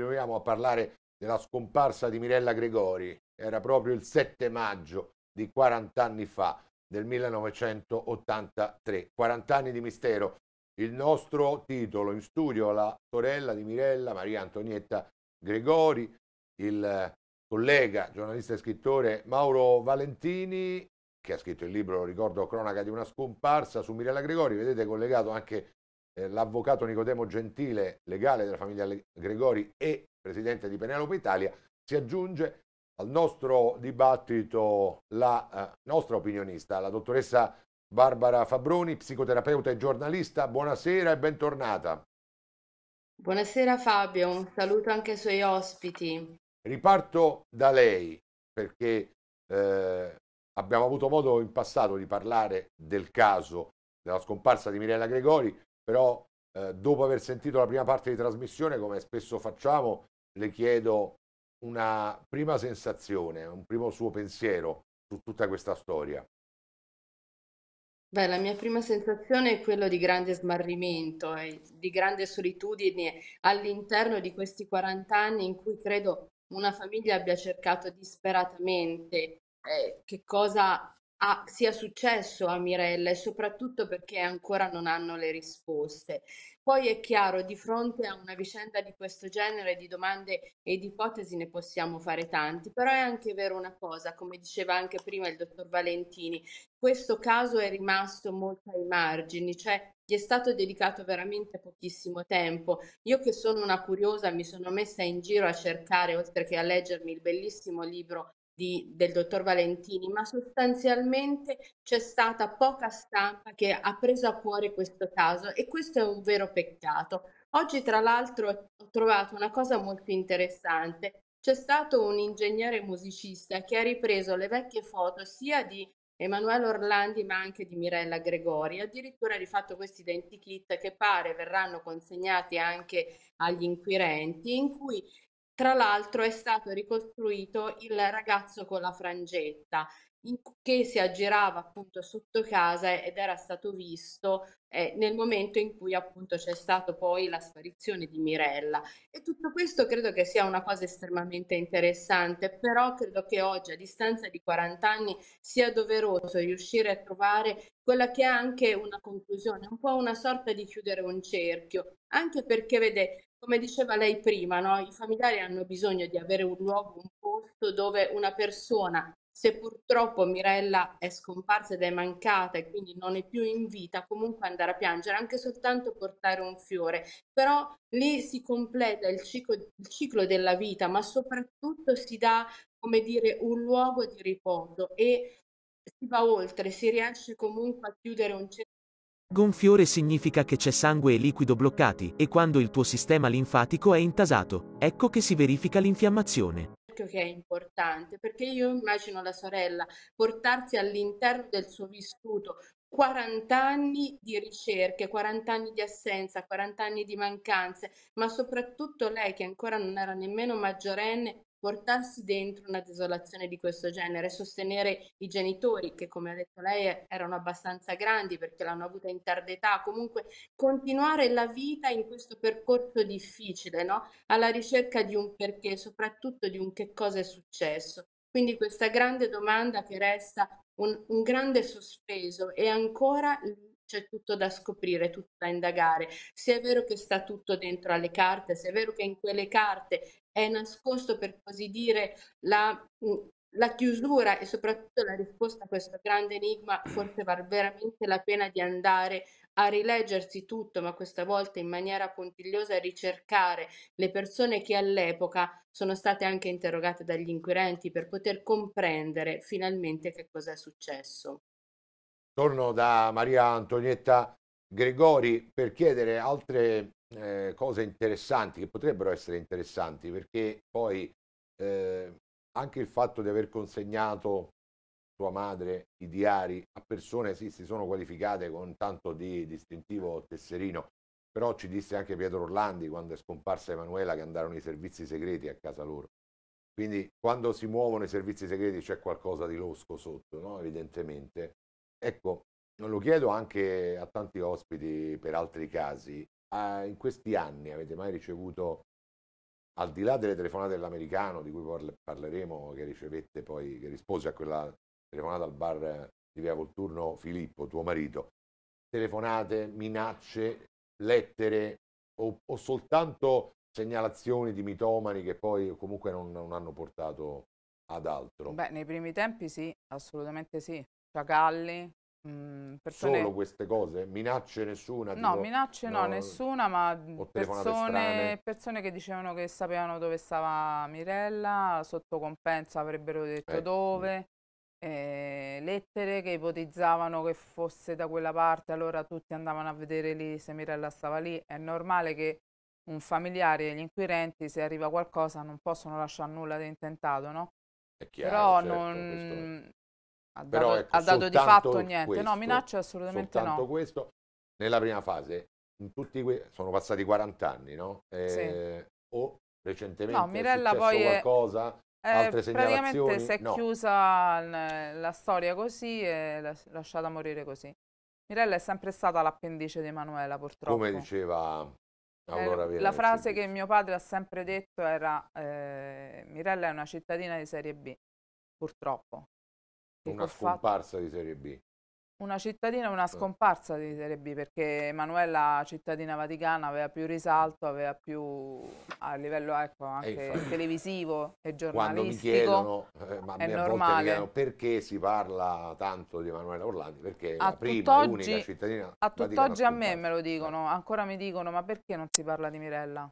Proviamo a parlare della scomparsa di Mirella Gregori. Era proprio il 7 maggio di 40 anni fa, del 1983. 40 anni di mistero. Il nostro titolo in studio, la sorella di Mirella, Maria Antonietta Gregori, il collega, giornalista e scrittore Mauro Valentini, che ha scritto il libro, lo ricordo, Cronaca di una scomparsa su Mirella Gregori, vedete collegato anche eh, l'avvocato Nicodemo Gentile, legale della famiglia Gregori e presidente di Penelope Italia, si aggiunge al nostro dibattito la eh, nostra opinionista, la dottoressa Barbara Fabroni, psicoterapeuta e giornalista. Buonasera e bentornata. Buonasera Fabio, un saluto anche ai suoi ospiti. Riparto da lei perché eh, abbiamo avuto modo in passato di parlare del caso della scomparsa di Mirella Gregori, però eh, dopo aver sentito la prima parte di trasmissione, come spesso facciamo, le chiedo una prima sensazione, un primo suo pensiero su tutta questa storia. Beh, la mia prima sensazione è quella di grande smarrimento e di grande solitudine all'interno di questi 40 anni in cui credo una famiglia abbia cercato disperatamente eh, che cosa a sia successo a Mirella e soprattutto perché ancora non hanno le risposte. Poi è chiaro, di fronte a una vicenda di questo genere, di domande e di ipotesi ne possiamo fare tanti, però è anche vero una cosa, come diceva anche prima il dottor Valentini, questo caso è rimasto molto ai margini, cioè gli è stato dedicato veramente pochissimo tempo. Io che sono una curiosa mi sono messa in giro a cercare, oltre che a leggermi il bellissimo libro di, del dottor Valentini, ma sostanzialmente c'è stata poca stampa che ha preso a cuore questo caso e questo è un vero peccato. Oggi tra l'altro ho trovato una cosa molto interessante. C'è stato un ingegnere musicista che ha ripreso le vecchie foto sia di Emanuele Orlandi ma anche di Mirella Gregori, addirittura ha rifatto questi identikit che pare verranno consegnati anche agli inquirenti in cui tra l'altro è stato ricostruito il ragazzo con la frangetta in- che si aggirava appunto sotto casa ed era stato visto eh, nel momento in cui appunto c'è stata poi la sparizione di Mirella. E tutto questo credo che sia una cosa estremamente interessante, però credo che oggi a distanza di 40 anni sia doveroso riuscire a trovare quella che è anche una conclusione, un po' una sorta di chiudere un cerchio, anche perché vede come diceva lei prima, no? i familiari hanno bisogno di avere un luogo, un posto dove una persona, se purtroppo Mirella è scomparsa ed è mancata e quindi non è più in vita, comunque andare a piangere, anche soltanto portare un fiore. Però lì si completa il ciclo, il ciclo della vita, ma soprattutto si dà, come dire, un luogo di riposo e si va oltre, si riesce comunque a chiudere un cerchio Gonfiore significa che c'è sangue e liquido bloccati e quando il tuo sistema linfatico è intasato, ecco che si verifica l'infiammazione. Che è importante perché io immagino la sorella portarsi all'interno del suo vissuto 40 anni di ricerche, 40 anni di assenza, 40 anni di mancanze, ma soprattutto lei che ancora non era nemmeno maggiorenne portarsi dentro una desolazione di questo genere, sostenere i genitori che come ha detto lei erano abbastanza grandi perché l'hanno avuta in tarda età, comunque continuare la vita in questo percorso difficile, no? alla ricerca di un perché, soprattutto di un che cosa è successo. Quindi questa grande domanda che resta un, un grande sospeso e ancora c'è tutto da scoprire, tutto da indagare, se è vero che sta tutto dentro alle carte, se è vero che in quelle carte è nascosto per così dire la, mm, la chiusura e soprattutto la risposta a questo grande enigma, forse vale veramente la pena di andare a rileggersi tutto, ma questa volta in maniera puntigliosa, a ricercare le persone che all'epoca sono state anche interrogate dagli inquirenti per poter comprendere finalmente che cosa è successo. Torno da Maria Antonietta Gregori per chiedere altre eh, cose interessanti, che potrebbero essere interessanti, perché poi eh, anche il fatto di aver consegnato tua madre i diari a persone sì, si sono qualificate con tanto di distintivo tesserino, però ci disse anche Pietro Orlandi quando è scomparsa Emanuela che andarono i servizi segreti a casa loro. Quindi quando si muovono i servizi segreti c'è qualcosa di losco sotto, no? evidentemente. Ecco, lo chiedo anche a tanti ospiti per altri casi. In questi anni avete mai ricevuto, al di là delle telefonate dell'americano, di cui parleremo, che ricevette poi, che rispose a quella telefonata al bar di Via Volturno Filippo, tuo marito, telefonate, minacce, lettere o, o soltanto segnalazioni di mitomani che poi comunque non, non hanno portato ad altro? Beh, nei primi tempi sì, assolutamente sì. Ciagalli, mh, mm, persone... Solo queste cose? Minacce nessuna? No, tipo, minacce no, no, nessuna, ma persone, persone, che dicevano che sapevano dove stava Mirella, sotto compensa avrebbero detto eh. dove, eh, lettere che ipotizzavano che fosse da quella parte, allora tutti andavano a vedere lì se Mirella stava lì. È normale che un familiare e gli inquirenti, se arriva qualcosa, non possono lasciare nulla di intentato, no? È chiaro, Però certo, non ha Però dato, ecco, ha dato di fatto niente. Questo, no, minaccia assolutamente no. questo, nella prima fase, que- sono passati 40 anni, no? Eh, sì. O recentemente no, Mirella poi qualcosa... È... Eh, praticamente si è no. chiusa la storia così e lasciata morire così. Mirella è sempre stata l'appendice di Emanuela, purtroppo. Come diceva Aurora eh, Vera. La frase che mio padre ha sempre detto era eh, Mirella è una cittadina di serie B, purtroppo una scomparsa di Serie B. Una cittadina e una eh. scomparsa di Serie B perché Emanuela, cittadina vaticana, aveva più risalto, aveva più a livello ecco, anche e televisivo e giornalistico. Quando mi chiedono, eh, ma è normale. Chiedono perché si parla tanto di Emanuela Orlandi, perché è la prima, l'unica cittadina A tutt'oggi a me me lo eh. dicono, ancora mi dicono ma perché non si parla di Mirella?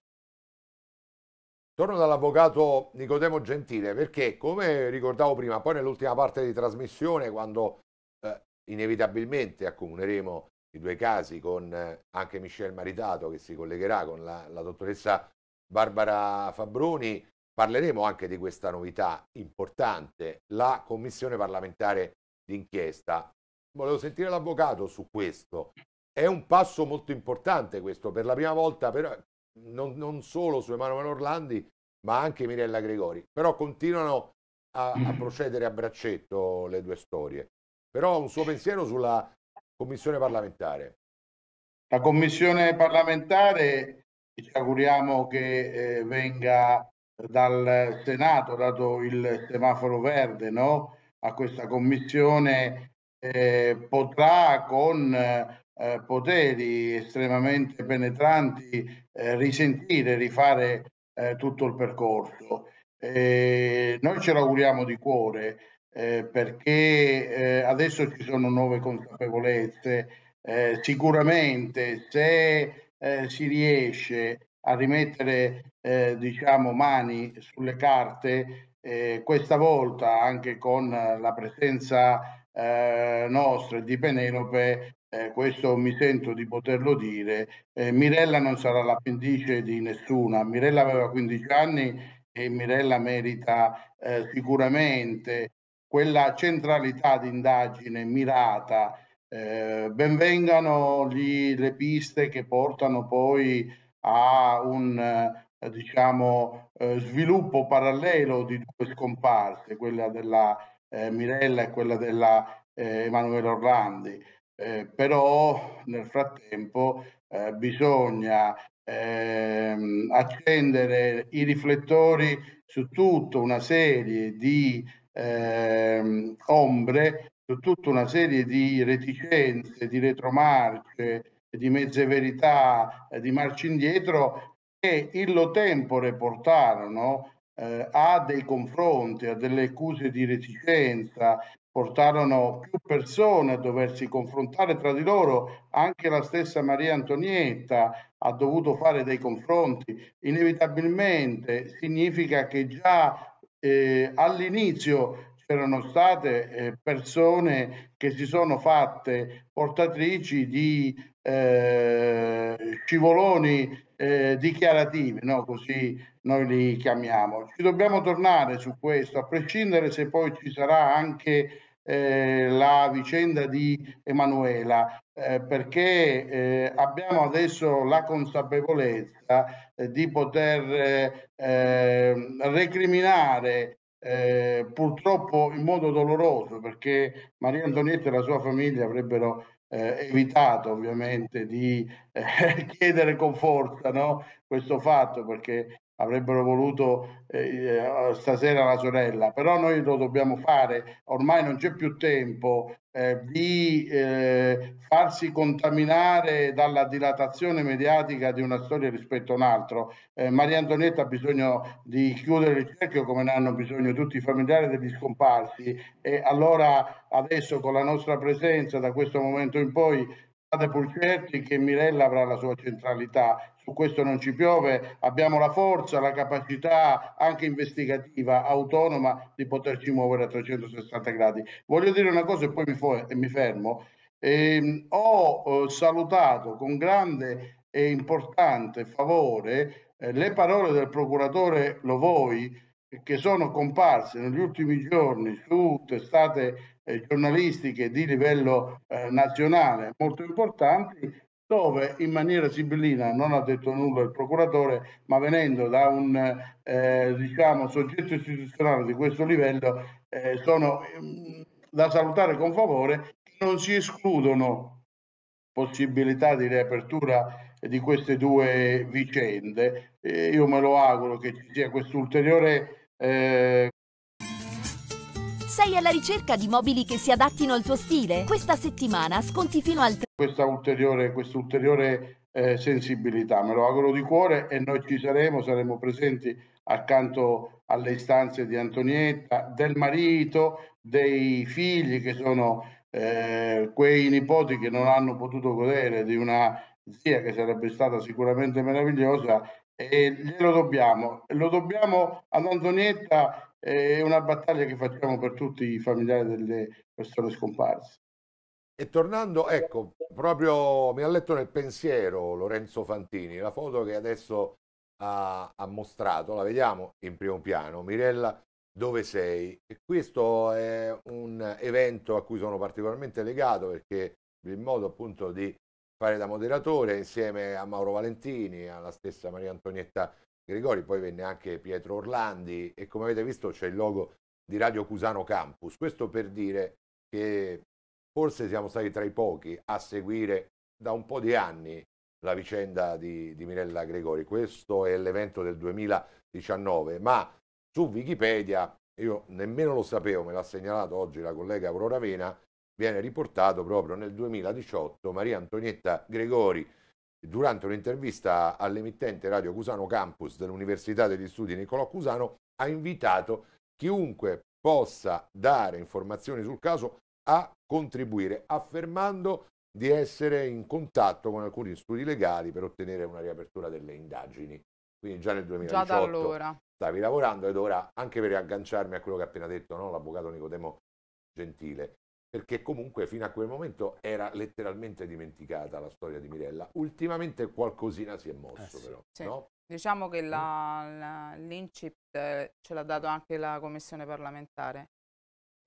Torno dall'avvocato Nicodemo Gentile perché, come ricordavo prima, poi nell'ultima parte di trasmissione, quando eh, inevitabilmente accomuneremo i due casi con eh, anche Michel Maritato che si collegherà con la, la dottoressa Barbara Fabbroni, parleremo anche di questa novità importante, la commissione parlamentare d'inchiesta. Volevo sentire l'avvocato su questo. È un passo molto importante questo, per la prima volta però non, non solo su Emanuele Orlandi, ma anche Mirella Gregori. Però continuano a, a, mm. procedere a braccetto le due storie. Però un suo pensiero sulla commissione parlamentare. La commissione parlamentare ci auguriamo che eh, venga dal Senato, dato il semaforo verde no? a questa commissione, eh, potrà con eh, poteri estremamente penetranti, eh, risentire, rifare eh, tutto il percorso. noi ce l'auguriamo di cuore eh, perché eh, adesso ci sono nuove consapevolezze. Eh, sicuramente se si riesce a rimettere diciamo, mani sulle carte, questa volta anche con la presenza eh, nostra di Penelope eh, questo mi sento di poterlo dire, eh, Mirella non sarà l'appendice di nessuna. Mirella aveva 15 anni e Mirella merita eh, sicuramente quella centralità di indagine mirata. Eh, benvengano gli, le piste che portano poi a un eh, diciamo, eh, sviluppo parallelo di due scomparse, quella della Mirella e quella della Emanuele Orlandi eh, però nel frattempo eh, bisogna ehm, accendere i riflettori su tutta una serie di ehm, ombre, su tutta una serie di reticenze, di retromarce, di mezze verità, eh, di marci indietro che illo tempore portarono eh, a dei confronti, a delle accuse di reticenza, portarono più persone a doversi confrontare tra di loro, anche la stessa Maria Antonietta ha dovuto fare dei confronti, inevitabilmente significa che già eh, all'inizio c'erano state eh, persone che si sono fatte portatrici di eh, scivoloni eh, dichiarativi, no? così noi li chiamiamo. Ci dobbiamo tornare su questo, a prescindere se poi ci sarà anche eh, la vicenda di Emanuela, eh, perché eh, abbiamo adesso la consapevolezza eh, di poter eh, ehm, recriminare purtroppo in modo doloroso, perché Maria Antonietta e la sua famiglia avrebbero evitato ovviamente di chiedere con forza no? questo fatto, perché avrebbero voluto eh, eh, stasera la sorella, però noi lo dobbiamo fare, ormai non c'è più tempo eh, di eh, farsi contaminare dalla dilatazione mediatica di una storia rispetto a un'altra. Eh, Maria Antonietta ha bisogno di chiudere il cerchio come ne hanno bisogno tutti i familiari degli scomparsi e allora adesso con la nostra presenza da questo momento in poi state pur certi che Mirella avrà la sua centralità, su questo non ci piove, abbiamo la forza, la capacità anche investigativa, autonoma, di poterci muovere a 360 gradi. Voglio dire una cosa e poi mi, e mi fermo. Eh, ho eh, salutato con grande e importante favore eh, le parole del procuratore Lovoi che sono comparse negli ultimi giorni su testate eh, giornalistiche di livello eh, nazionale molto importanti, dove in maniera sibillina non ha detto nulla il procuratore, ma venendo da un eh, diciamo, soggetto istituzionale di questo livello, eh, sono mh, mm, da salutare con favore, non si escludono possibilità di riapertura di queste due vicende. Eh, io me lo auguro che ci sia quest'ulteriore eh... Sei alla ricerca di mobili che si adattino al tuo stile? Questa settimana sconti fino al... Questa ulteriore, questa ulteriore eh, sensibilità, me lo auguro di cuore e noi ci saremo, saremo presenti accanto alle istanze di Antonietta, del marito, dei figli che sono eh, quei nipoti che non hanno potuto godere di una zia che sarebbe stata sicuramente meravigliosa e glielo dobbiamo. Lo dobbiamo ad Antonietta, è una battaglia che facciamo per tutti i familiari delle persone scomparse. E tornando, ecco, proprio mi ha letto nel pensiero Lorenzo Fantini, la foto che adesso ha, ha mostrato, la vediamo in primo piano, Mirella dove sei? E questo è un evento a cui sono particolarmente legato perché il modo appunto di fare da moderatore insieme a Mauro Valentini, alla stessa Maria Antonietta Gregori, poi venne anche Pietro Orlandi e come avete visto c'è il logo di Radio Cusano Campus. Questo per dire che forse siamo stati tra i pochi a seguire da un po' di anni la vicenda di, di Mirella Gregori. Questo è l'evento del 2019, ma su Wikipedia, io nemmeno lo sapevo, me l'ha segnalato oggi la collega Aurora Vena, viene riportato proprio nel 2018 Maria Antonietta Gregori durante un'intervista all'emittente Radio Cusano Campus dell'Università degli Studi Niccolò Cusano ha invitato chiunque possa dare informazioni sul caso a contribuire affermando di essere in contatto con alcuni studi legali per ottenere una riapertura delle indagini. Quindi già nel 2018 già da allora. stavi lavorando ed ora anche per riagganciarmi a quello che ha appena detto no? l'avvocato Nicodemo Gentile, perché comunque fino a quel momento era letteralmente dimenticata la storia di Mirella. Ultimamente qualcosina si è mosso eh sì. però, sì. No? Diciamo che la, mm. la, l'incipit eh, ce l'ha dato anche la commissione parlamentare.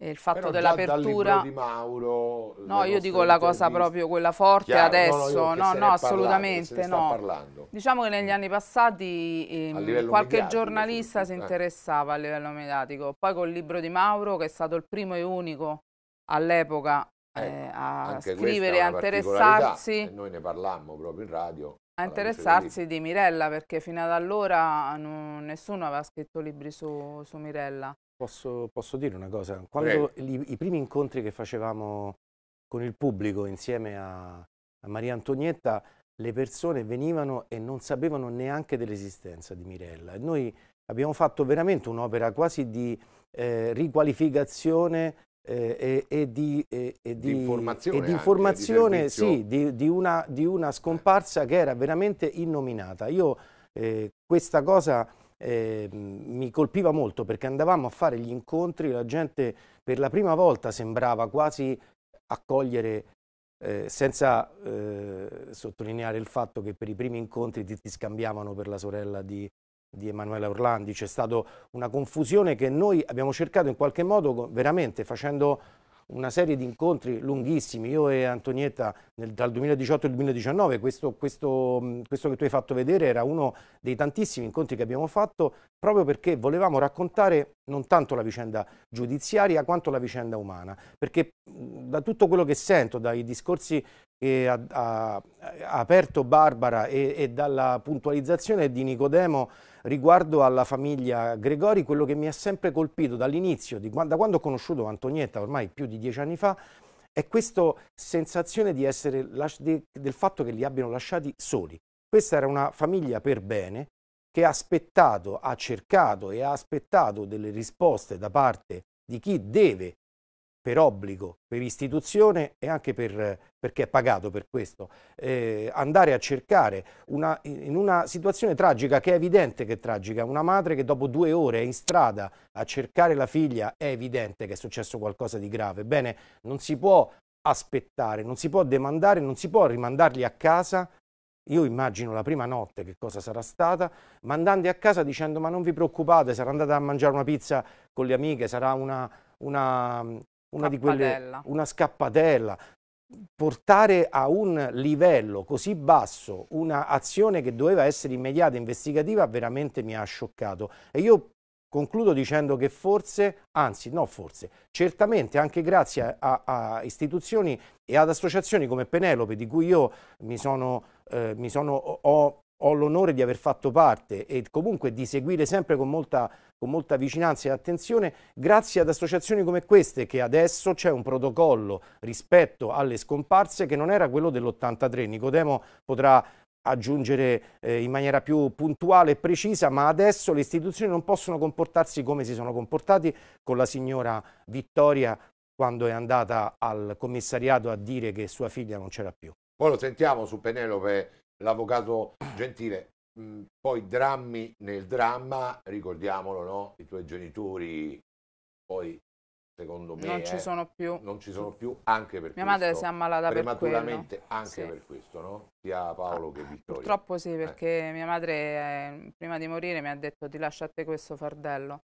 E il fatto Però dell'apertura di Mauro no io dico la cosa proprio quella forte Chiaro, adesso no no, no assolutamente parlando, no diciamo che negli mm. anni passati ehm, qualche giornalista si eh. interessava a livello mediatico poi col libro di Mauro che è stato il primo e unico all'epoca eh, eh a scrivere, a interessarsi. Noi ne parlammo proprio in radio. A interessarsi di Mirella perché fino ad allora non, nessuno aveva scritto libri su, su Mirella. Posso, posso, dire una cosa? Quando li, i primi incontri che facevamo con il pubblico insieme a, a Maria Antonietta, le persone venivano e non sapevano neanche dell'esistenza di Mirella. E noi abbiamo fatto veramente un'opera quasi di eh, riqualificazione eh, e, di, e, e, di, informazione, di, informazione anche, sì, di, una, di, una, scomparsa che era veramente innominata. Io eh, questa cosa eh, mi colpiva molto perché andavamo a fare gli incontri, la gente per la prima volta sembrava quasi accogliere eh, senza eh, sottolineare il fatto che per i primi incontri ti, ti, scambiavano per la sorella di di Emanuele Orlandi, c'è stata una confusione che noi abbiamo cercato in qualche modo veramente facendo una serie di incontri lunghissimi, io e Antonietta nel, dal 2018 al 2019, questo, questo, mm, questo, che tu hai fatto vedere era uno dei tantissimi incontri che abbiamo fatto proprio perché volevamo raccontare non tanto la vicenda giudiziaria quanto la vicenda umana, perché mm, da tutto quello che sento, dai discorsi che ha, ha, ha aperto Barbara e, e dalla puntualizzazione di Nicodemo riguardo alla famiglia Gregori, quello che mi ha sempre colpito dall'inizio, da quando ho conosciuto Antonietta ormai più di dieci anni fa, è questa sensazione essere, del fatto che li abbiano lasciati soli. Questa era una famiglia per bene che ha aspettato, ha cercato e ha aspettato delle risposte da parte di chi deve per obbligo, per istituzione e anche per, perché è pagato per questo, eh, andare a cercare una, in una situazione tragica che è evidente che è tragica, una madre che dopo due ore è in strada a cercare la figlia, è evidente che è successo qualcosa di grave. Bene, non si può aspettare, non si può demandare, non si può rimandarli a casa. Io immagino la prima notte che cosa sarà stata, mandandoli a casa dicendo ma non vi preoccupate, sarà andata a mangiare una pizza con le amiche, sarà una, una, una, quelle, una scappatella, portare a un livello così basso un'azione che doveva essere immediata e investigativa veramente mi ha scioccato e io concludo dicendo che forse, anzi no forse, certamente anche grazie a, a istituzioni e ad associazioni come Penelope di cui io mi sono, eh, mi sono ho ho l'onore di aver fatto parte e comunque di seguire sempre con molta, con molta, vicinanza e attenzione grazie ad associazioni come queste che adesso c'è un protocollo rispetto alle scomparse che non era quello dell'83. Nicodemo potrà aggiungere eh, in maniera più puntuale e precisa, ma adesso le istituzioni non possono comportarsi come si sono comportati con la signora Vittoria quando è andata al commissariato a dire che sua figlia non c'era più. Poi lo sentiamo su Penelope l'avvocato Gentile, mm, poi drammi nel dramma, ricordiamolo, no? I tuoi genitori poi secondo me non ci eh, sono più non ci sono più anche per mia questo, madre si è ammalata prematuramente per quello. anche sì. per questo no? sia Paolo ah, che Vittorio purtroppo sì eh. perché eh. mia madre eh, prima di morire mi ha detto ti lascio a te questo fardello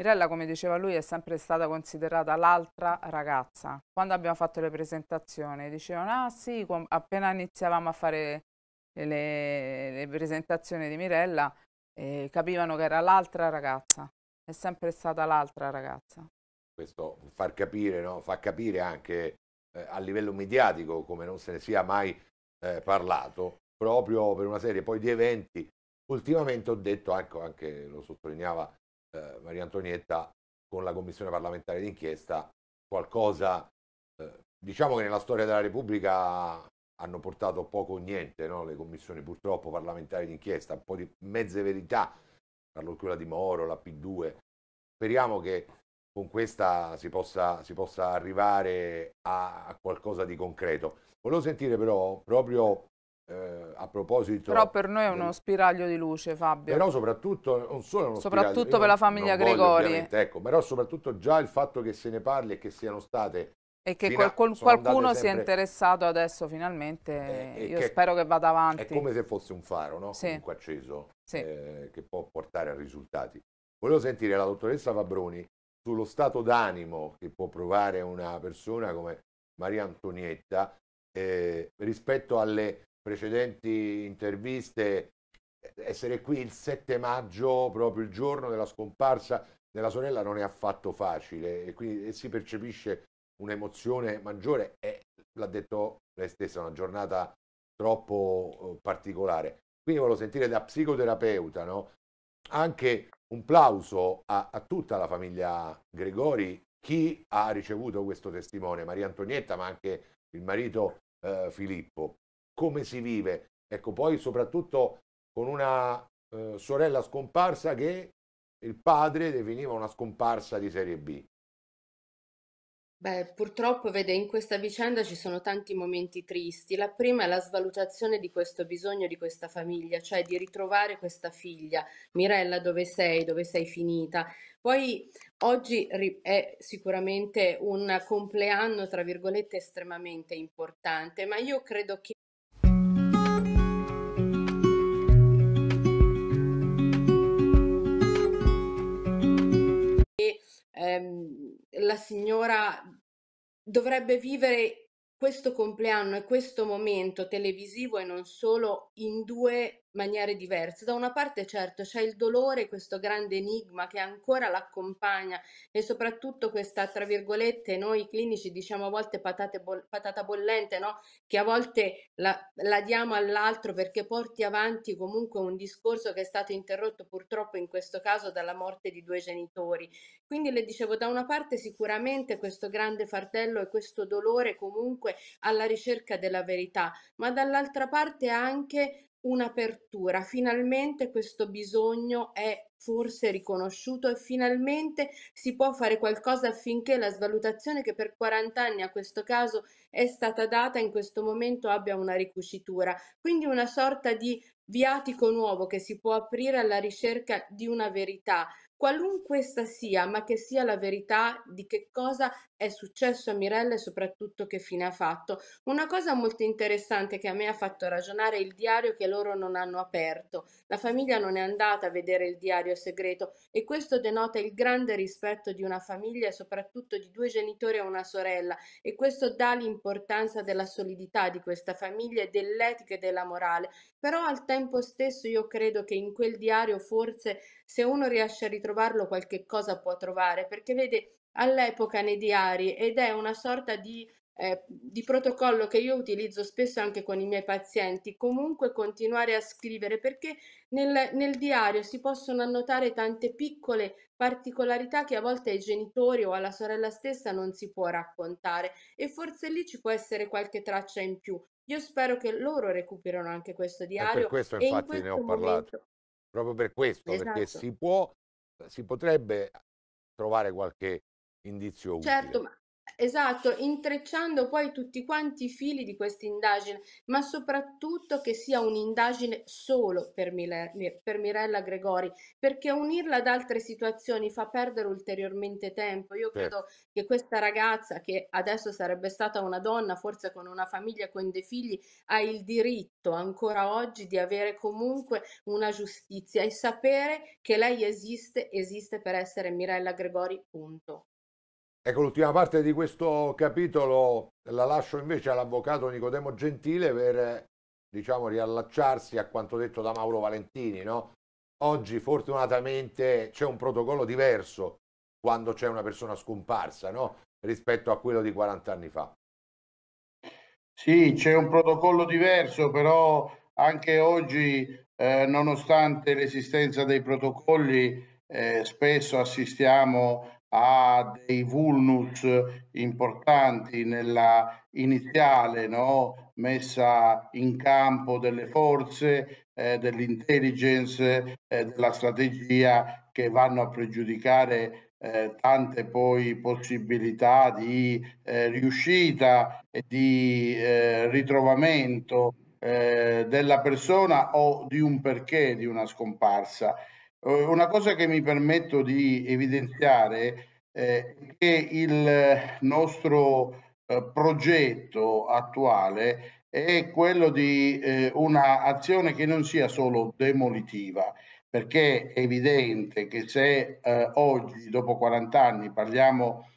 Mirella come diceva lui è sempre stata considerata l'altra ragazza quando abbiamo fatto le presentazioni dicevano ah sì appena iniziavamo a fare le, le presentazioni di Mirella, eh, capivano che era l'altra ragazza, è sempre stata l'altra ragazza. Questo far capire, no? fa capire anche eh, a livello mediatico come non se ne sia mai eh, parlato, proprio per una serie poi di eventi. Ultimamente ho detto, anche, ecco, anche lo sottolineava eh, Maria Antonietta, con la commissione parlamentare d'inchiesta, qualcosa, eh, diciamo che nella storia della Repubblica hanno portato poco o niente no? le commissioni purtroppo parlamentari d'inchiesta, un po' di mezze verità, parlo quella di Moro, la P2. Speriamo che con questa si possa, si possa arrivare a, a qualcosa di concreto. Volevo sentire però proprio eh, a proposito... Però per noi è uno del... spiraglio di luce Fabio. Però soprattutto, non solo uno soprattutto spiraglio, per la famiglia Gregori. Voglio, ecco, però soprattutto già il fatto che se ne parli e che siano state e che a, qualcuno sempre, interessato adesso finalmente, eh, eh, io che, spero che vada avanti. È come se fosse un faro, no? Sì. Comunque acceso, sì. eh, che può portare a risultati. Volevo sentire la dottoressa Fabroni sullo stato d'animo che può provare una persona come Maria Antonietta eh, rispetto alle precedenti interviste, eh, essere qui il 7 maggio, proprio il giorno della scomparsa della sorella, non è affatto facile e quindi e si percepisce un'emozione maggiore e l'ha detto lei stessa, una giornata troppo eh, particolare. Quindi volevo sentire da psicoterapeuta no? anche un plauso a, a tutta la famiglia Gregori, chi ha ricevuto questo testimone, Maria Antonietta, ma anche il marito eh, Filippo. Come si vive? Ecco, poi soprattutto con una eh, sorella scomparsa che il padre definiva una scomparsa di Serie B. Beh, purtroppo, vede, in questa vicenda ci sono tanti momenti tristi. La prima è la svalutazione di questo bisogno di questa famiglia, cioè di ritrovare questa figlia. Mirella, dove sei? Dove sei finita? Poi oggi è sicuramente un compleanno, tra virgolette, estremamente importante, ma io credo che ehm, la signora dovrebbe vivere questo compleanno e questo momento televisivo e non solo in due maniere diverse. Da una parte certo c'è il dolore, questo grande enigma che ancora l'accompagna e soprattutto questa, tra virgolette, noi clinici diciamo a volte bo- patata bollente, no? che a volte la, la diamo all'altro perché porti avanti comunque un discorso che è stato interrotto purtroppo in questo caso dalla morte di due genitori. Quindi le dicevo, da una parte sicuramente questo grande fardello e questo dolore comunque alla ricerca della verità, ma dall'altra parte anche un'apertura, finalmente questo bisogno è forse riconosciuto e finalmente si può fare qualcosa affinché la svalutazione che per 40 anni a questo caso è stata data in questo momento abbia una ricucitura, quindi una sorta di viatico nuovo che si può aprire alla ricerca di una verità, qualunque essa sia, ma che sia la verità di che cosa è successo a Mirella e soprattutto che fine ha fatto. Una cosa molto interessante che a me ha fatto ragionare è il diario che loro non hanno aperto. La famiglia non è andata a vedere il diario segreto e questo denota il grande rispetto di una famiglia e soprattutto di due genitori e una sorella e questo dà l'importanza della solidità di questa famiglia e dell'etica e della morale però al tempo stesso io credo che in quel diario forse se uno riesce a ritrovarlo qualche cosa può trovare, perché vede all'epoca nei diari ed è una sorta di eh, di protocollo che io utilizzo spesso anche con i miei pazienti, comunque continuare a scrivere perché nel, nel diario si possono annotare tante piccole particolarità che a volte ai genitori o alla sorella stessa non si può raccontare e forse lì ci può essere qualche traccia in più. Io spero che loro recuperino anche questo diario. E per questo infatti in questo ne ho parlato, momento... proprio per questo, esatto. si può, si potrebbe trovare qualche indizio certo, utile. Certo, Esatto, intrecciando poi tutti quanti i fili di questa indagine, ma soprattutto che sia un'indagine solo per, Mile- per, Mirella Gregori, perché unirla ad altre situazioni fa perdere ulteriormente tempo. Io credo certo. che questa ragazza, che adesso sarebbe stata una donna, forse con una famiglia, con dei figli, ha il diritto ancora oggi di avere comunque una giustizia e sapere che lei esiste, esiste per essere Mirella Gregori, punto. Ecco, l'ultima parte di questo capitolo la lascio invece all'avvocato Nicodemo Gentile per, diciamo, riallacciarsi a quanto detto da Mauro Valentini, no? Oggi fortunatamente c'è un protocollo diverso quando c'è una persona scomparsa, no? Rispetto a quello di 40 anni fa. Sì, c'è un protocollo diverso, però anche oggi, eh, nonostante l'esistenza dei protocolli, eh, spesso assistiamo a ha dei vulnus importanti nella iniziale no? messa in campo delle forze, eh, dell'intelligence, eh, della strategia che vanno a pregiudicare eh, tante poi possibilità di eh, riuscita e di eh, ritrovamento eh, della persona o di un perché di una scomparsa. Eh, una cosa che mi permetto di evidenziare è eh, che il nostro eh, progetto attuale è quello di eh, un'azione che non sia solo demolitiva, perché è evidente che se oggi, dopo 40 anni, parliamo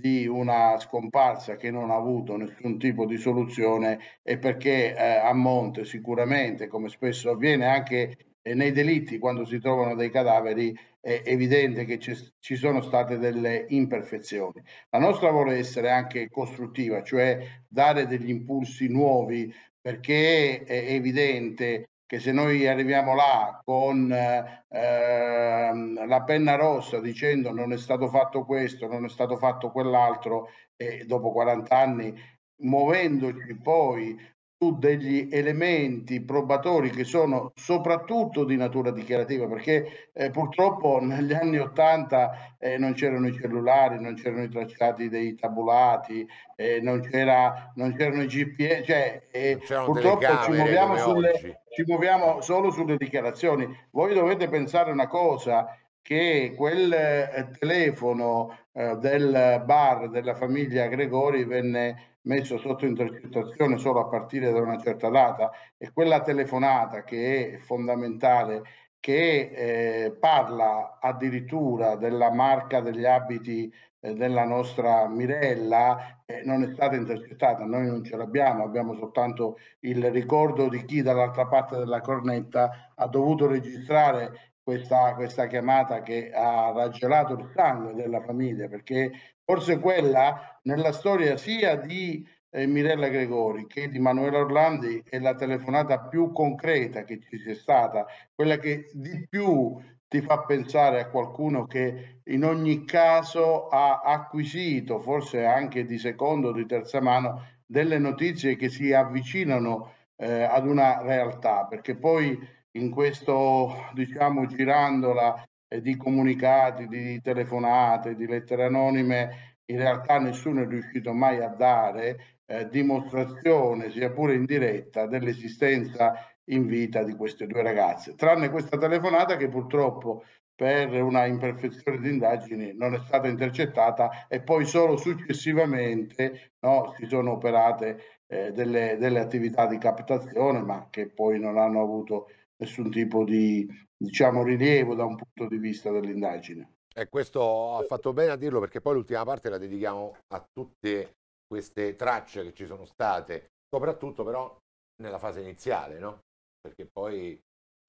di una scomparsa che non ha avuto nessun tipo di soluzione è perché eh, a monte sicuramente, come spesso avviene, anche nei delitti, quando si trovano dei cadaveri, è evidente che ci sono state delle imperfezioni. La nostra vuole essere anche costruttiva, cioè dare degli impulsi nuovi, perché è evidente che se noi arriviamo là con eh, la penna rossa dicendo non è stato fatto questo, non è stato fatto quell'altro, e dopo 40 anni muovendoci poi degli elementi probatori che sono soprattutto di natura dichiarativa, perché eh, purtroppo negli anni 80 eh, non c'erano i cellulari, non c'erano i tracciati dei tabulati, eh, non, c'era, non c'erano i GPS, cioè, eh, purtroppo ci muoviamo, sulle, ci muoviamo solo sulle dichiarazioni. Voi dovete pensare una cosa, che quel eh, telefono eh, del bar della famiglia Gregori venne messo sotto intercettazione solo a partire da una certa data e quella telefonata che è fondamentale, che eh, parla addirittura della marca degli abiti eh, della nostra Mirella, eh, non è stata intercettata, noi non ce l'abbiamo, abbiamo soltanto il ricordo di chi dall'altra parte della cornetta ha dovuto registrare questa, questa, chiamata che ha raggelato il sangue della famiglia perché forse quella nella storia sia di eh, Mirella Gregori che di Manuela Orlandi è la telefonata più concreta che ci sia stata, quella che di più ti fa pensare a qualcuno che in ogni caso ha acquisito, forse anche di secondo o di terza mano, delle notizie che si avvicinano eh, ad una realtà, perché poi in questo, diciamo, girandola di comunicati, di telefonate, di lettere anonime, in realtà nessuno è riuscito mai a dare eh, dimostrazione, sia pure in diretta, dell'esistenza in vita di queste due ragazze, tranne questa telefonata che purtroppo per una imperfezione di indagini non è stata intercettata e poi solo successivamente no, si sono operate eh, delle, delle attività di captazione ma che poi non hanno avuto nessun tipo di diciamo, rilievo da un punto di vista dell'indagine. E questo ha fatto bene a dirlo perché poi l'ultima parte la dedichiamo a tutte queste tracce che ci sono state, soprattutto però nella fase iniziale, no? perché poi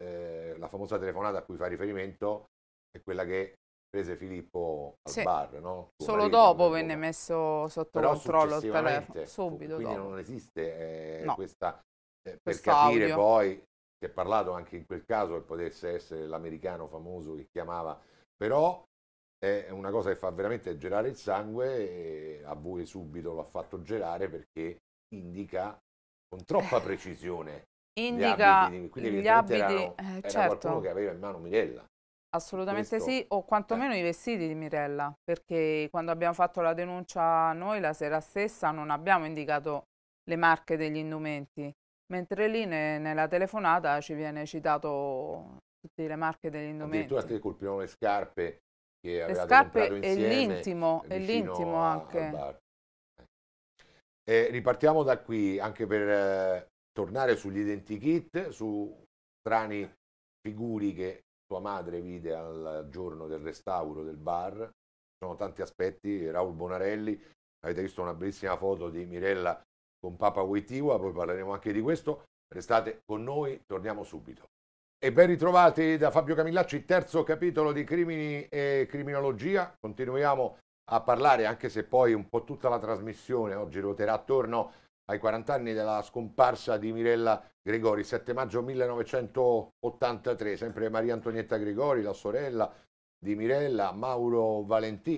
eh, la famosa telefonata a cui fa riferimento è quella che prese Filippo al sì. bar. No? Solo marito, dopo venne come... messo sotto però controllo il telefono, subito. Quindi dopo. non esiste eh, no. questa, eh, per Quest'audio. capire poi si è parlato anche in quel caso che potesse essere l'americano famoso che chiamava, però è una cosa che fa veramente gelare il sangue e a voi subito l'ha fatto gelare perché indica con troppa eh, precisione indica gli abiti, quindi gli abiti erano, eh, era certo. qualcuno che aveva in mano Mirella. Assolutamente Questo, sì, o quantomeno eh. i vestiti di Mirella, perché quando abbiamo fatto la denuncia noi la sera stessa non abbiamo indicato le marche degli indumenti, Mentre lì ne, nella telefonata ci viene citato tutte le marche degli indumenti. Addirittura ti colpivano le scarpe che le scarpe e l'intimo, eh, e l'intimo anche. Eh, ripartiamo da qui anche per eh, tornare sugli identikit, su strani figuri che tua madre vide al giorno del restauro del bar. Ci sono tanti aspetti, Raul Bonarelli, avete visto una bellissima foto di Mirella con Papa Wittiwa, poi parleremo anche di questo. Restate con noi, torniamo subito. E ben ritrovati da Fabio Camillacci, terzo capitolo di Crimini e Criminologia. Continuiamo a parlare, anche se poi un po' tutta la trasmissione oggi ruoterà attorno ai 40 anni della scomparsa di Mirella Gregori, 7 maggio 1983, sempre Maria Antonietta Gregori, la sorella di Mirella, Mauro Valentini,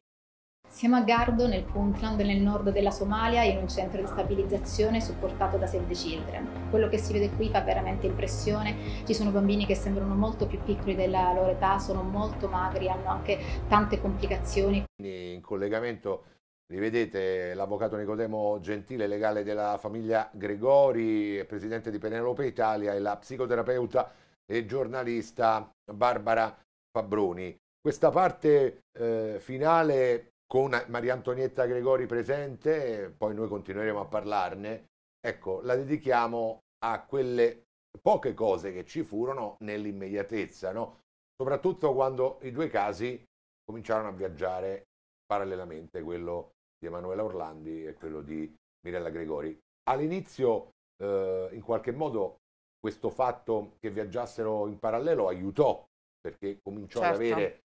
siamo a Gardo, nel Puntland, nel nord della Somalia, in un centro di stabilizzazione supportato da Save the Children. Quello che si vede qui fa veramente impressione. Ci sono bambini che sembrano molto più piccoli della loro età, sono molto magri, hanno anche tante complicazioni. In collegamento li vedete l'avvocato Nicodemo Gentile, legale della famiglia Gregori, presidente di Penelope Italia, e la psicoterapeuta e giornalista Barbara Fabroni. Questa parte eh, finale con Maria Antonietta Gregori presente, poi noi continueremo a parlarne, ecco, la dedichiamo a quelle poche cose che ci furono nell'immediatezza, no? soprattutto quando i due casi cominciarono a viaggiare parallelamente, quello di Emanuela Orlandi e quello di Mirella Gregori. All'inizio, eh, in qualche modo, questo fatto che viaggiassero in parallelo aiutò, perché cominciò certo. ad avere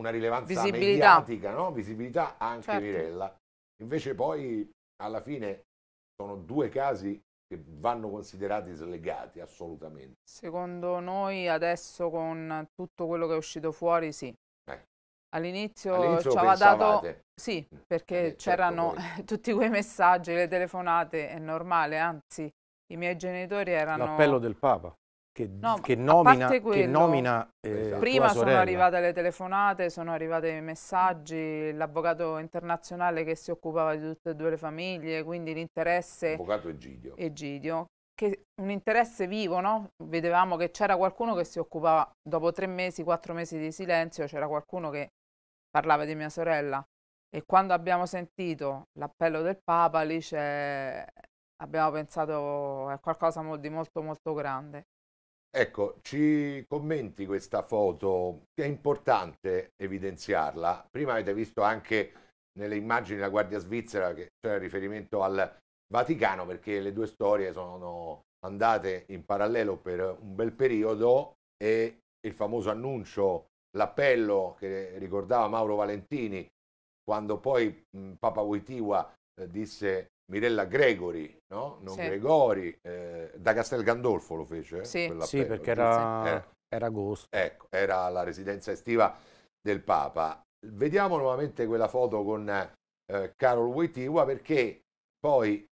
una rilevanza Visibilità. mediatica, no? Visibilità anche certo. Virella. Invece poi alla fine sono due casi che vanno considerati slegati assolutamente. Secondo noi adesso con tutto quello che è uscito fuori sì. Eh. All'inizio, All'inizio ci aveva dato sì, mm. perché eh, certo, c'erano certo tutti quei messaggi, le telefonate, è normale, anzi i miei genitori erano... L'appello del Papa che, no, che nomina, quello, che nomina eh, esatto. prima sono arrivate le telefonate, sono arrivati i messaggi, l'avvocato internazionale che si occupava di tutte e due le famiglie, quindi l'interesse... Avvocato Egidio. Egidio, che un interesse vivo, no? Vedevamo che c'era qualcuno che si occupava, dopo tre mesi, quattro mesi di silenzio, c'era qualcuno che parlava di mia sorella. E quando abbiamo sentito l'appello del Papa, lì c'è abbiamo pensato a qualcosa di molto molto grande. Ecco, ci commenti questa foto, è importante evidenziarla. Prima avete visto anche nelle immagini della Guardia Svizzera che c'era riferimento al Vaticano, perché le due storie sono andate in parallelo per un bel periodo e il famoso annuncio, l'appello che ricordava Mauro Valentini, quando poi Papa Wojtyła eh, disse Mirella Gregori, no? non sì. Gregori, eh, da Castel Gandolfo lo fece? Eh, sì. sì, perché era, eh. era agosto. Ecco, era la residenza estiva del Papa. Vediamo nuovamente quella foto con eh, Carol Wojtyła perché poi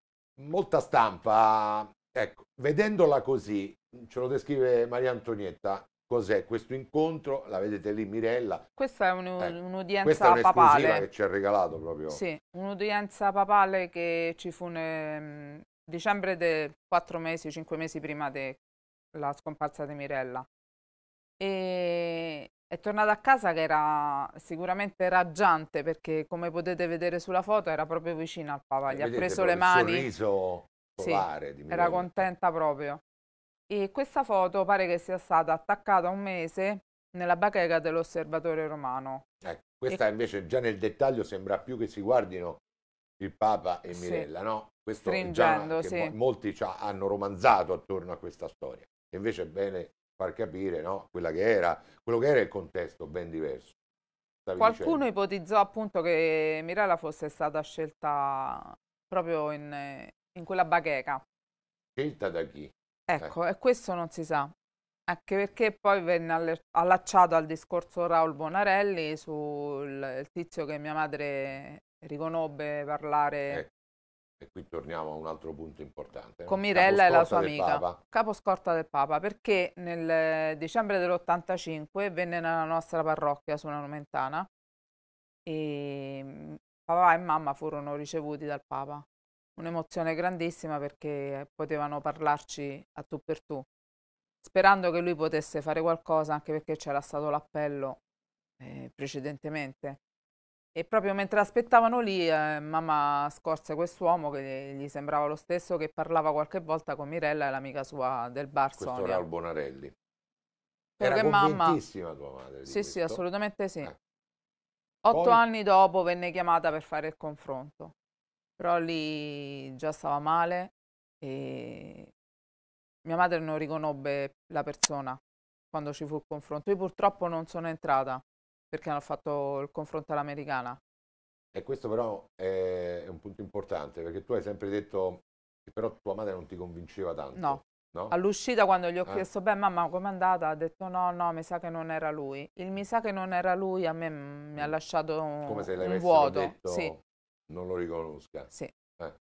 molta stampa, ecco, vedendola così, ce lo descrive Maria Antonietta, cos'è questo incontro, la vedete lì Mirella. Questa è un, eh, un'udienza questa è papale. che ci ha regalato proprio. Sì, un'udienza papale che ci fu ne, mm, dicembre de quattro mesi, cinque mesi prima della scomparsa di Mirella. E è tornata a casa che era sicuramente raggiante perché come potete vedere sulla foto era proprio vicina al papà, gli eh, Vedete, ha preso le mani. Sorriso solare sì, di Mirella. Era contenta proprio. E questa foto pare che sia stata attaccata un mese nella bacheca dell'osservatore romano. Ecco, questa e... invece già nel dettaglio sembra più che si guardino il Papa e Mirella, sì. no? Questo Stringendo, già, sì. molti hanno romanzato attorno a questa storia. E invece è bene far capire no? che era, quello che era il contesto ben diverso. Stavi Qualcuno dicendo. ipotizzò appunto che Mirella fosse stata scelta proprio in, in quella bacheca. Scelta da chi? Ecco, eh. e questo non si sa. Anche perché poi venne allacciato al discorso Raul Bonarelli sul tizio che mia madre riconobbe parlare eh e qui torniamo a un altro punto importante. Con Mirella e la sua amica, caposcorta del Papa, perché nel eh, dicembre dell'85 venne nella nostra parrocchia sulla Nomentana e mm, papà e mamma furono ricevuti dal Papa. Un'emozione grandissima perché potevano parlarci a tu per tu, sperando che lui potesse fare qualcosa anche perché c'era stato l'appello eh, precedentemente e proprio mentre aspettavano lì, eh, mamma scorse quest'uomo che gli sembrava lo stesso che parlava qualche volta con Mirella e l'amica sua del bar questo Sonia. Raul Bonarelli. Solo Era convintissima mamma... tua madre Sì, questo. sì, assolutamente sì. Eh. Otto Poi... anni dopo venne chiamata per fare il confronto, però lì già stava male e mia madre non riconobbe la persona quando ci fu il confronto. Io purtroppo non sono entrata perché hanno fatto il confronto all'americana. E questo però è un punto importante, perché tu hai sempre detto che però tua madre non ti convinceva tanto. No. no? All'uscita quando gli ho eh. chiesto, beh mamma com'è andata? Ha detto no, no, mi sa che non era lui. Il mi sa che non era lui a me mi ha mm. lasciato un, Come se un vuoto. Detto, sì. Non lo riconosca. Sì. Eh.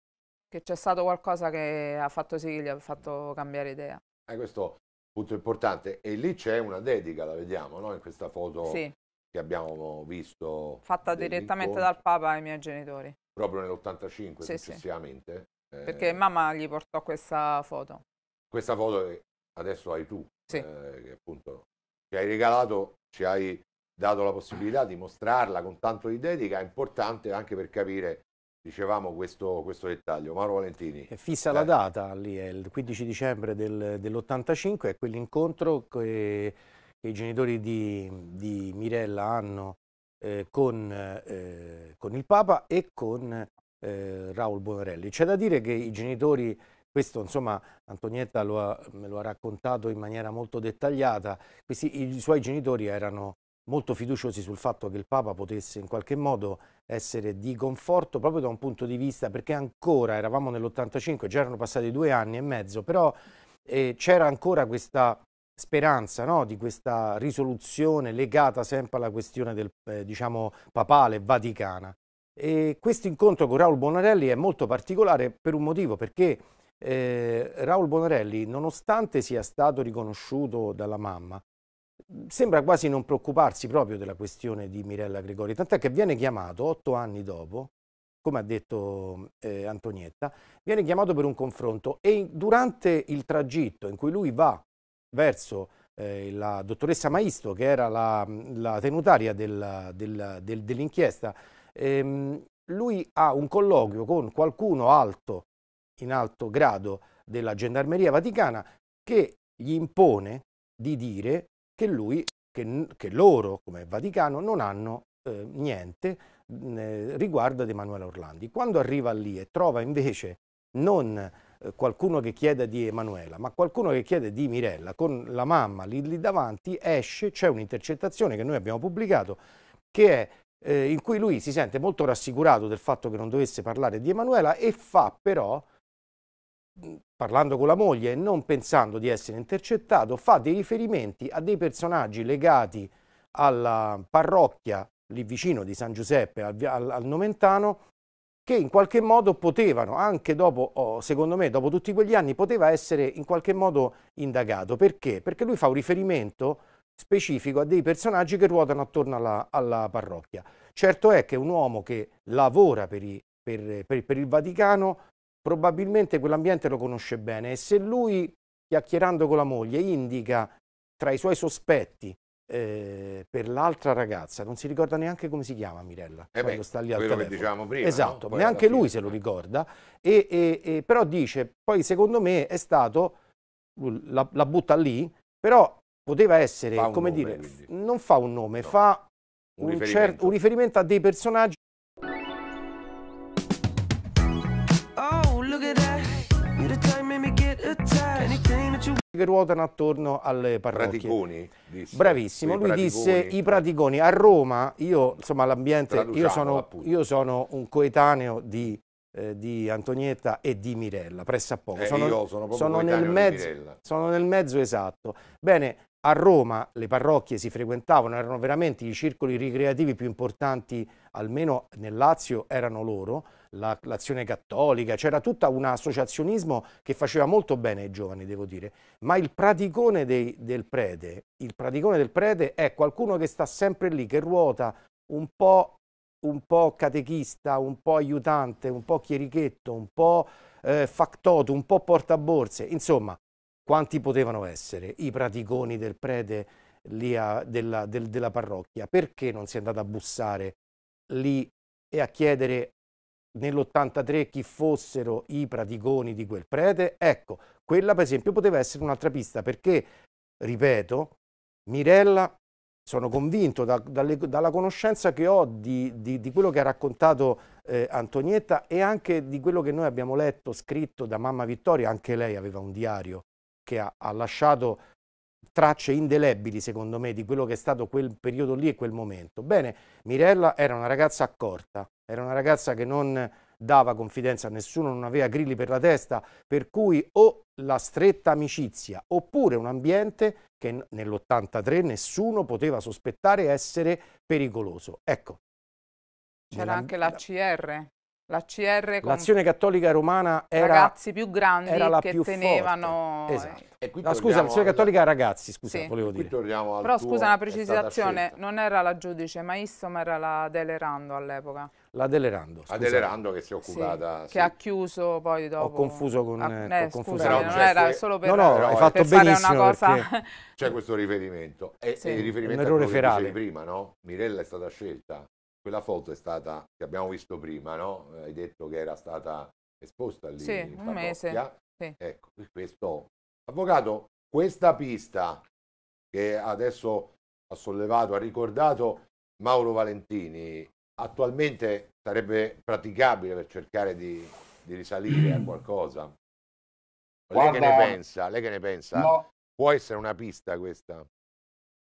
Che c'è stato qualcosa che ha fatto sì, che gli ha fatto cambiare idea. Eh, questo punto importante. E lì c'è una dedica, la vediamo, no? In questa foto sì che abbiamo visto... Fatta direttamente dal Papa ai miei genitori. Proprio nell'85 sì, successivamente. Sì. Eh, Perché mamma gli portò questa foto. Questa foto che adesso hai tu, sì. eh, che appunto ci hai regalato, ci hai dato la possibilità di mostrarla con tanto di dedica, è importante anche per capire dicevamo questo, questo, dettaglio. Mauro Valentini. È fissa eh. la data lì, è il 15 dicembre del, dell'85, è quell'incontro che che i genitori di, di Mirella hanno eh, con, eh, con, il Papa e con eh, Raul Bonorelli. C'è da dire che i genitori, questo insomma Antonietta lo ha, me lo ha raccontato in maniera molto dettagliata, questi, i suoi genitori erano molto fiduciosi sul fatto che il Papa potesse in qualche modo essere di conforto proprio da un punto di vista, perché ancora eravamo nell'85, già erano passati due anni e mezzo, però eh, c'era ancora questa speranza no, di questa risoluzione legata sempre alla questione del, eh, diciamo, papale vaticana. E questo incontro con Raul Bonarelli è molto particolare per un motivo, perché eh, Raul Bonarelli, nonostante sia stato riconosciuto dalla mamma, sembra quasi non preoccuparsi proprio della questione di Mirella Gregori, tant'è che viene chiamato otto anni dopo, come ha detto eh, Antonietta, viene chiamato per un confronto e durante il tragitto in cui lui va verso eh, la dottoressa Maisto, che era la, la tenutaria del, del, del, dell'inchiesta, ehm, lui ha un colloquio con qualcuno alto, in alto grado della Gendarmeria Vaticana, che gli impone di dire che lui, che, che loro come Vaticano non hanno eh, niente eh, riguardo ad Emanuele Orlandi. Quando arriva lì e trova invece non eh, qualcuno che chiede di Emanuela, ma qualcuno che chiede di Mirella, con la mamma lì, lì davanti, esce, c'è un'intercettazione che noi abbiamo pubblicato, che è eh, in cui lui si sente molto rassicurato del fatto che non dovesse parlare di Emanuela e fa però, mm, parlando con la moglie e non pensando di essere intercettato, fa dei riferimenti a dei personaggi legati alla parrocchia lì vicino di San Giuseppe al, al, al Nomentano che in qualche modo potevano, anche dopo, oh, secondo me, dopo tutti quegli anni, poteva essere in qualche modo indagato. Perché? Perché lui fa un riferimento specifico a dei personaggi che ruotano attorno alla, alla parrocchia. Certo è che un uomo che lavora per, i, per, per, per il Vaticano probabilmente quell'ambiente lo conosce bene e se lui, chiacchierando con la moglie, indica tra i suoi sospetti eh, per l'altra ragazza, non si ricorda neanche come si chiama Mirella, eh beh, sta lì al quello telefono. che diciamo prima. Esatto, no? neanche lui fine. se lo eh. ricorda, e, e, e, però dice, poi secondo me è stato, la, la butta lì, però poteva essere, come nome, dire, quindi. non fa un nome, no. fa un, un, riferimento. Certo, un riferimento a dei personaggi che ruotano attorno alle parrocchie. Praticoni, disse. Bravissimo, lui praticoni. disse i praticoni. A Roma, io insomma l'ambiente, io sono, io sono un coetaneo di eh, di Antonietta e di Mirella, presso a poco. Eh, sono, sono, sono, nel mezzo, sono, nel mezzo, esatto. Bene, a Roma le parrocchie si frequentavano, erano veramente i circoli ricreativi più importanti, almeno nel Lazio erano loro la, l'azione cattolica, c'era tutto un associazionismo che faceva molto bene ai giovani, devo dire, ma il praticone dei, del prete, il praticone del prete è qualcuno che sta sempre lì, che ruota un po', un po catechista, un po' aiutante, un po' chierichetto, un po' eh, factoto, un po' portaborse, insomma, quanti potevano essere i praticoni del prete lì a, della, del, della parrocchia? Perché non si è andato a bussare lì e a chiedere nell'83 chi fossero i praticoni di quel prete, ecco, quella per esempio poteva essere un'altra pista perché, ripeto, Mirella, sono convinto da, dalle, dalla conoscenza che ho di, di, di quello che ha raccontato eh, Antonietta e anche di quello che noi abbiamo letto, scritto da mamma Vittoria, anche lei aveva un diario che ha, ha lasciato tracce indelebili, secondo me, di quello che è stato quel periodo lì e quel momento. Bene, Mirella era una ragazza accorta, era una ragazza che non dava confidenza a nessuno, non aveva grilli per la testa, per cui o la stretta amicizia oppure un ambiente che nell'83 nessuno poteva sospettare essere pericoloso. Ecco. C'era anche l'ACR. L'ACR L'azione cattolica romana era ragazzi più grandi era la che più tenevano esatto. no, scusa, l'azione al... cattolica ragazzi, scusa, sì. volevo dire. Però scusa una precisazione, non era la giudice ma Maissoma, era la Dele Rando all'epoca. Adelerando. Scusate. Adelerando che si è occupata. Sì, sì. Che ha chiuso poi dopo. Ho confuso con... Ah, eh, ho confuso. Scusate, non cioè, era solo per... No, no, però, hai fatto benissimo cosa... C'è questo riferimento. E, sì. e il riferimento è un errore ferale. prima, no? Mirella è stata scelta. Quella foto è stata, che abbiamo visto prima, no? Hai detto che era stata esposta lì sì, in un mese. Sì. Ecco, questo... Avvocato, questa pista che adesso ha sollevato, ha ricordato Mauro Valentini, attualmente sarebbe praticabile per cercare di, di risalire a mm. qualcosa? Guarda, lei che ne pensa? Lei che ne pensa? No. Può essere una pista questa?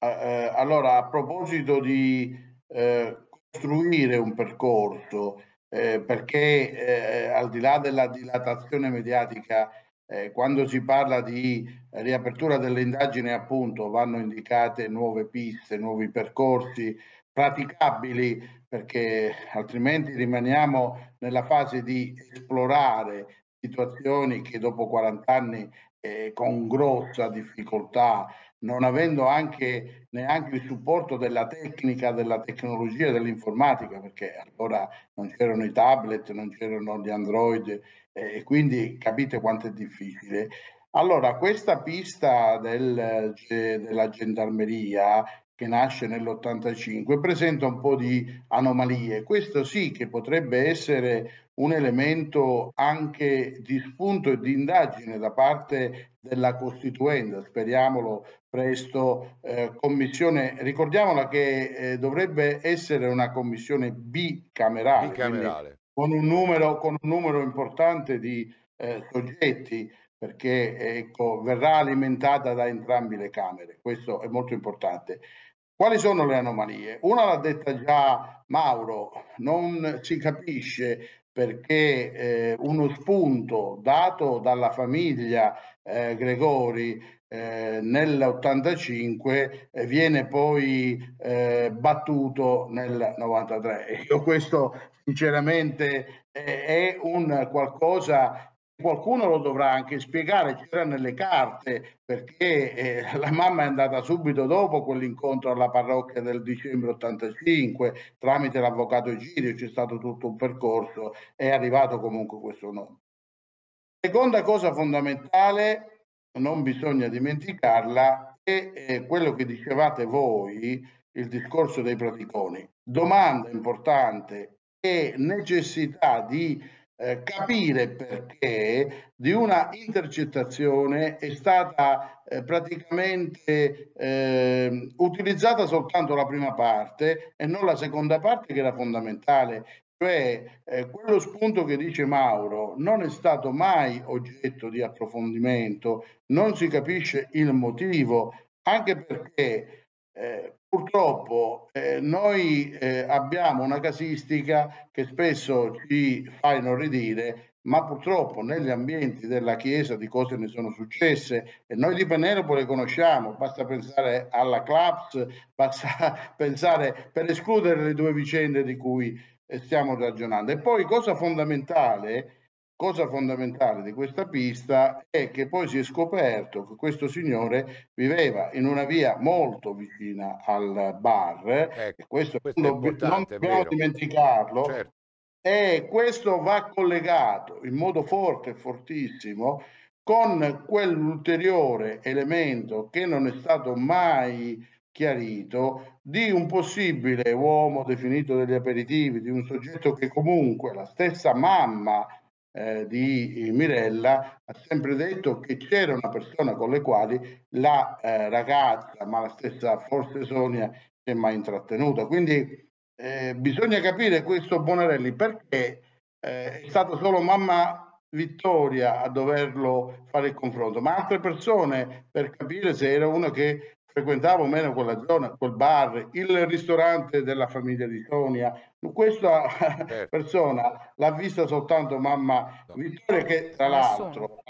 Eh, eh allora, a proposito di eh, costruire un percorso, eh, perché eh, al di là della dilatazione mediatica, eh, quando si parla di riapertura delle indagini, appunto, vanno indicate nuove piste, nuovi percorsi, praticabili perché altrimenti rimaniamo nella fase di esplorare situazioni che dopo 40 anni eh, con grossa difficoltà, non avendo anche neanche il supporto della tecnica, della tecnologia, dell'informatica, perché allora non c'erano i tablet, non c'erano gli Android eh, e quindi capite quanto è difficile. Allora, questa pista del, eh, della gendarmeria che nasce nell'85, presenta un po' di anomalie. Questo sì che potrebbe essere un elemento anche di spunto e di indagine da parte della Costituente, speriamolo presto, eh, commissione, ricordiamola che eh, dovrebbe essere una commissione bicamerale, bicamerale. Con, un numero, con, un numero, importante di eh, soggetti perché ecco, verrà alimentata da entrambe le Camere, questo è molto importante. Quali sono le anomalie? Una l'ha detta già Mauro, non si capisce perché eh, uno spunto dato dalla famiglia eh, Gregori eh, nell'85 eh, viene poi eh, battuto nel 93. Io questo sinceramente eh, è un qualcosa qualcuno lo dovrà anche spiegare, c'era nelle carte, perché eh, la mamma è andata subito dopo quell'incontro alla parrocchia del dicembre 85, tramite l'avvocato Egidio, c'è stato tutto un percorso, è arrivato comunque questo nome. Seconda cosa fondamentale, non bisogna dimenticarla, è eh, quello che dicevate voi, il discorso dei praticoni. Domanda importante e necessità di eh, capire perché di una intercettazione è stata eh, praticamente eh, utilizzata soltanto la prima parte e non la seconda parte che era fondamentale. Cioè eh, quello spunto che dice Mauro non è stato mai oggetto di approfondimento, non si capisce il motivo, anche perché eh, purtroppo eh, noi eh, abbiamo una casistica che spesso ci fa inorridire, ma purtroppo negli ambienti della Chiesa di cose ne sono successe e noi di Penelope le conosciamo, basta pensare alla CLAPS, basta pensare per escludere le due vicende di cui eh, stiamo ragionando. E poi cosa fondamentale Cosa fondamentale di questa pista è che poi si è scoperto che questo signore viveva in una via molto vicina al bar, ecco, questo, questo non, non dobbiamo dimenticarlo, certo. e questo va collegato in modo forte e fortissimo con quell'ulteriore elemento che non è stato mai chiarito di un possibile uomo definito degli aperitivi, di un soggetto che comunque la stessa mamma eh, di Mirella ha sempre detto che c'era una persona con le quali la eh, ragazza, ma la stessa forse Sonia, si è mai intrattenuta. Quindi eh, bisogna capire questo Bonarelli perché eh, è stata solo mamma Vittoria a doverlo fare il confronto, ma altre persone per capire se era uno che frequentavo meno quella zona, quel bar, il ristorante della famiglia di Sonia. Questa certo. persona l'ha vista soltanto mamma no. Vittoria che tra l'altro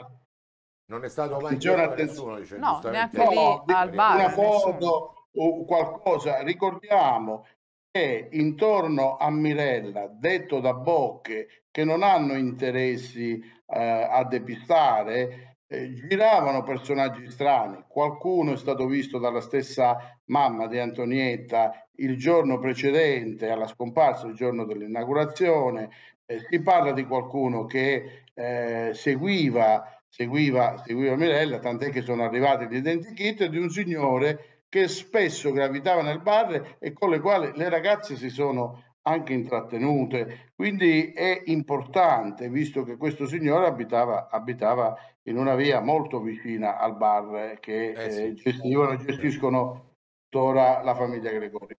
non è stato mai giorno nessuno dice, no, neanche lì no, al bar una foto o qualcosa ricordiamo che intorno a Mirella detto da bocche che non hanno interessi eh, a depistare eh, giravano personaggi strani. Qualcuno è stato visto dalla stessa mamma di Antonietta il giorno precedente alla scomparsa, il giorno dell'inaugurazione. Eh, si parla di qualcuno che eh, seguiva, seguiva, seguiva Mirella, tant'è che sono arrivati gli identikit di un signore che spesso gravitava nel bar e con le quali le ragazze si sono anche intrattenute. Quindi è importante, visto che questo signore abitava, abitava in una via molto vicina al bar che eh, eh sì. gestivano e gestiscono tuttora la famiglia Gregori.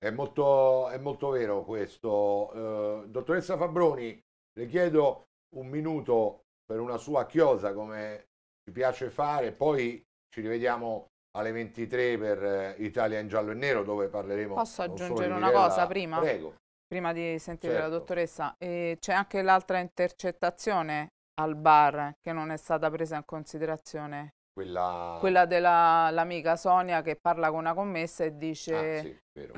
È molto, è molto vero questo. Eh, dottoressa Fabroni, le chiedo un minuto per una sua chiosa come ci piace fare, poi ci rivediamo alle 23 per eh, Italia in giallo e nero dove parleremo. Posso aggiungere una cosa prima? Prego. Prima di sentire certo. la dottoressa, eh, c'è anche l'altra intercettazione al bar che non è stata presa in considerazione. Quella, Quella dell'amica Sonia che parla con una commessa e dice... Ah, sì, vero.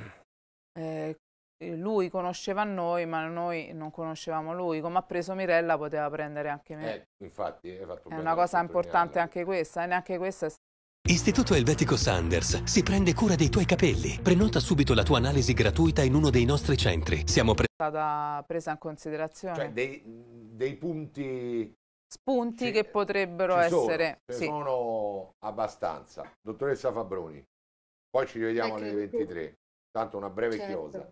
Eh, eh, lui conosceva noi, ma noi non conoscevamo lui. Come ha preso Mirella, poteva prendere anche me. Eh, infatti, è, è una cosa importante anche questa, e neanche questa è Istituto Elvetico Sanders si prende cura dei tuoi capelli. Prenota subito la tua analisi gratuita in uno dei nostri centri. Siamo pre- stata presa in considerazione. Cioè dei, dei punti spunti ci, che potrebbero essere sono, sì. sono abbastanza. Dottoressa Fabroni. Poi ci rivediamo alle 23. Tanto una breve certo. chiosa.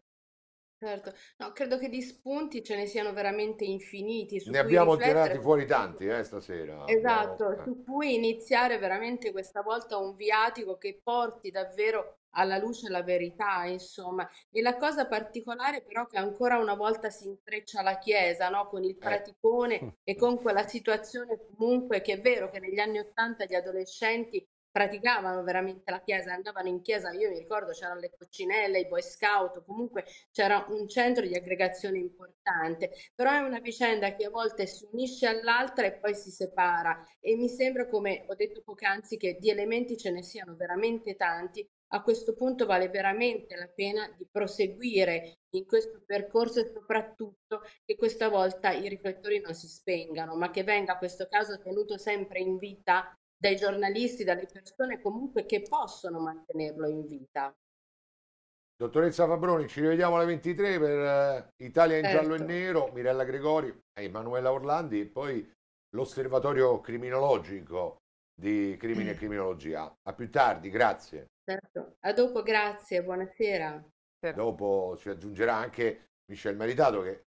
Certo, no, credo che di spunti ce ne siano veramente infiniti su Ne cui abbiamo tirati riflettere, fuori tanti, eh, stasera. Esatto, abbiamo... Esatto, eh. su cui iniziare veramente questa volta un viatico che porti davvero alla luce la verità, insomma. E la cosa particolare però che ancora una volta si intreccia la Chiesa, no? Con il eh. praticone e con quella situazione comunque che è vero che negli anni Ottanta gli adolescenti praticavano veramente la chiesa, andavano in chiesa, io mi ricordo c'erano le coccinelle, i boy scout, comunque c'era un centro di aggregazione importante, però è una vicenda che a volte si unisce all'altra e poi si separa e mi sembra, come ho detto poc'anzi, che di elementi ce ne siano veramente tanti. A questo punto vale veramente la pena di proseguire in questo percorso e soprattutto che questa volta i riflettori non si spengano, ma che venga questo caso tenuto sempre in vita dai giornalisti, dalle persone comunque che possono mantenerlo in vita. Dottoressa Fabroni, ci rivediamo alle 23 per eh, Italia in certo. giallo e certo. nero, Mirella Gregori Emanuela Orlandi e poi l'osservatorio criminologico di Crimine e criminologia. A più tardi, grazie. Certo. A dopo, grazie, buonasera. Certo. Dopo ci aggiungerà anche Michel Maritato che